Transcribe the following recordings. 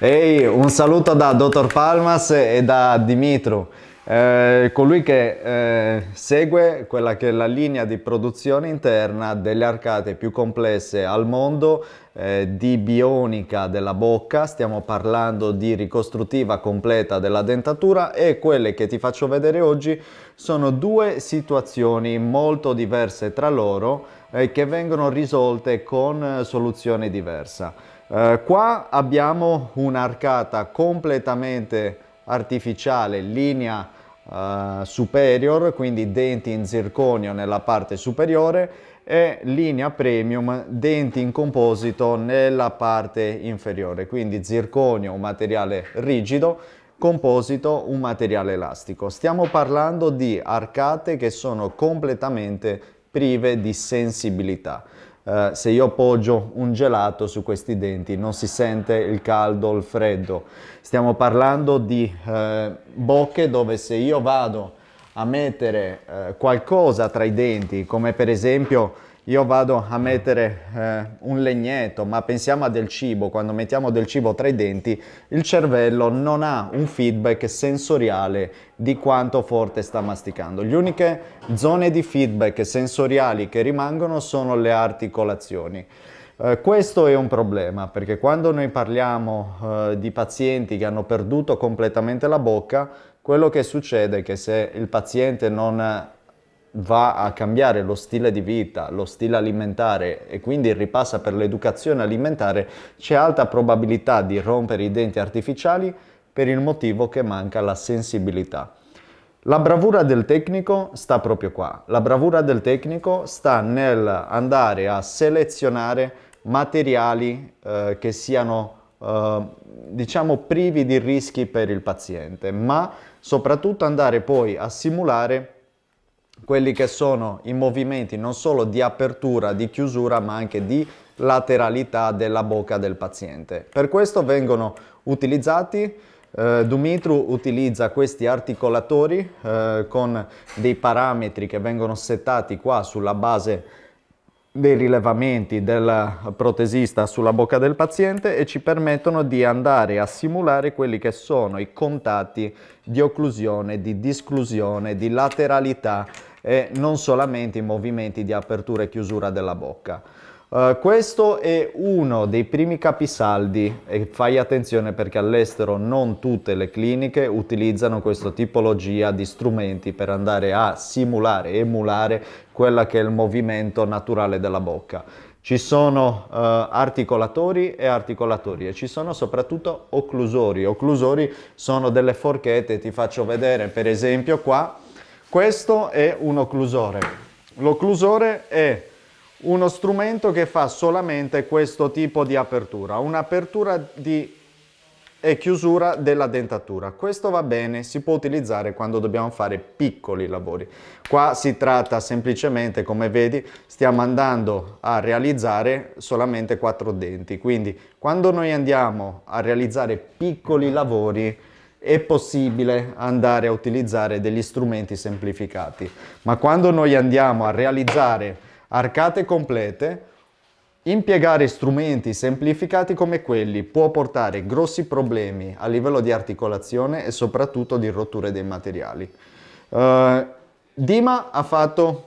Ehi, un saluto da Dottor Palmas e da Dimitro, eh, colui che eh, segue quella che è la linea di produzione interna delle arcate più complesse al mondo eh, di bionica della bocca, stiamo parlando di ricostruttiva completa della dentatura e quelle che ti faccio vedere oggi sono due situazioni molto diverse tra loro eh, che vengono risolte con soluzione diversa. Eh, qua abbiamo un'arcata completamente artificiale, linea eh, superior, quindi denti in zirconio nella parte superiore e linea premium denti in composito nella parte inferiore quindi zirconio un materiale rigido composito un materiale elastico stiamo parlando di arcate che sono completamente prive di sensibilità eh, se io appoggio un gelato su questi denti non si sente il caldo o il freddo. Stiamo parlando di eh, bocche dove se io vado a mettere eh, qualcosa tra i denti, come per esempio io vado a mettere eh, un legnetto, ma pensiamo a del cibo, quando mettiamo del cibo tra i denti, il cervello non ha un feedback sensoriale di quanto forte sta masticando. Le uniche zone di feedback sensoriali che rimangono sono le articolazioni. Eh, questo è un problema perché quando noi parliamo eh, di pazienti che hanno perduto completamente la bocca, quello che succede è che se il paziente non va a cambiare lo stile di vita, lo stile alimentare e quindi ripassa per l'educazione alimentare, c'è alta probabilità di rompere i denti artificiali per il motivo che manca la sensibilità. La bravura del tecnico sta proprio qua. La bravura del tecnico sta nel andare a selezionare materiali eh, che siano eh, diciamo privi di rischi per il paziente, ma soprattutto andare poi a simulare quelli che sono i movimenti non solo di apertura, di chiusura, ma anche di lateralità della bocca del paziente. Per questo vengono utilizzati Uh, Dumitru utilizza questi articolatori uh, con dei parametri che vengono settati qua sulla base dei rilevamenti del protesista sulla bocca del paziente e ci permettono di andare a simulare quelli che sono i contatti di occlusione, di disclusione, di lateralità e non solamente i movimenti di apertura e chiusura della bocca. Uh, questo è uno dei primi capisaldi e fai attenzione perché all'estero non tutte le cliniche utilizzano questa tipologia di strumenti per andare a simulare, emulare quella che è il movimento naturale della bocca. Ci sono uh, articolatori e articolatori e ci sono soprattutto occlusori. Occlusori sono delle forchette, ti faccio vedere per esempio qua questo è un occlusore. L'occlusore è uno strumento che fa solamente questo tipo di apertura, un'apertura di e chiusura della dentatura. Questo va bene, si può utilizzare quando dobbiamo fare piccoli lavori. Qua si tratta semplicemente, come vedi, stiamo andando a realizzare solamente quattro denti, quindi quando noi andiamo a realizzare piccoli lavori è possibile andare a utilizzare degli strumenti semplificati. Ma quando noi andiamo a realizzare arcate complete, impiegare strumenti semplificati come quelli può portare grossi problemi a livello di articolazione e soprattutto di rotture dei materiali. Uh, Dima ha fatto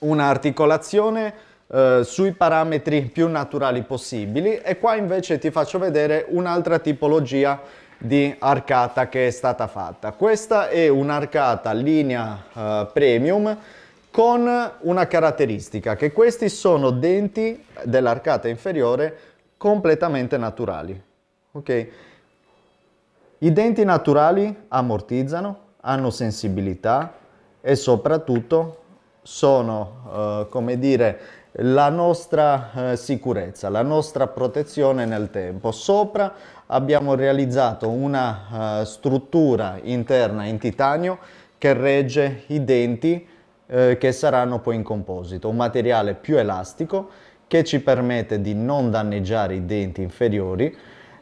un'articolazione eh, sui parametri più naturali possibili e qua invece ti faccio vedere un'altra tipologia di arcata che è stata fatta. Questa è un'arcata linea eh, premium con una caratteristica che questi sono denti dell'arcata inferiore completamente naturali. Okay? I denti naturali ammortizzano, hanno sensibilità e soprattutto sono, eh, come dire, la nostra eh, sicurezza, la nostra protezione nel tempo. Sopra abbiamo realizzato una eh, struttura interna in titanio che regge i denti eh, che saranno poi in composito, un materiale più elastico che ci permette di non danneggiare i denti inferiori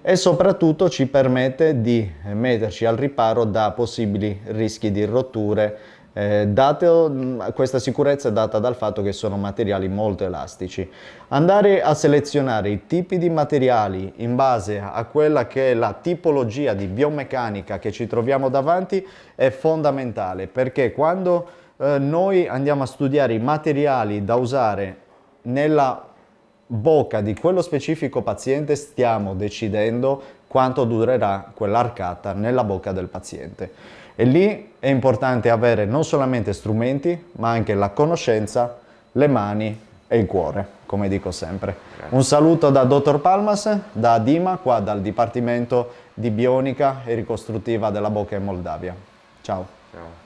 e soprattutto ci permette di metterci al riparo da possibili rischi di rotture eh, date, mm, questa sicurezza è data dal fatto che sono materiali molto elastici. Andare a selezionare i tipi di materiali in base a quella che è la tipologia di biomeccanica che ci troviamo davanti è fondamentale perché quando eh, noi andiamo a studiare i materiali da usare nella bocca di quello specifico paziente stiamo decidendo quanto durerà quell'arcata nella bocca del paziente. E lì è importante avere non solamente strumenti, ma anche la conoscenza, le mani e il cuore, come dico sempre. Un saluto da Dottor Palmas, da Dima, qua dal Dipartimento di Bionica e Ricostruttiva della Bocca in Moldavia. Ciao. Ciao.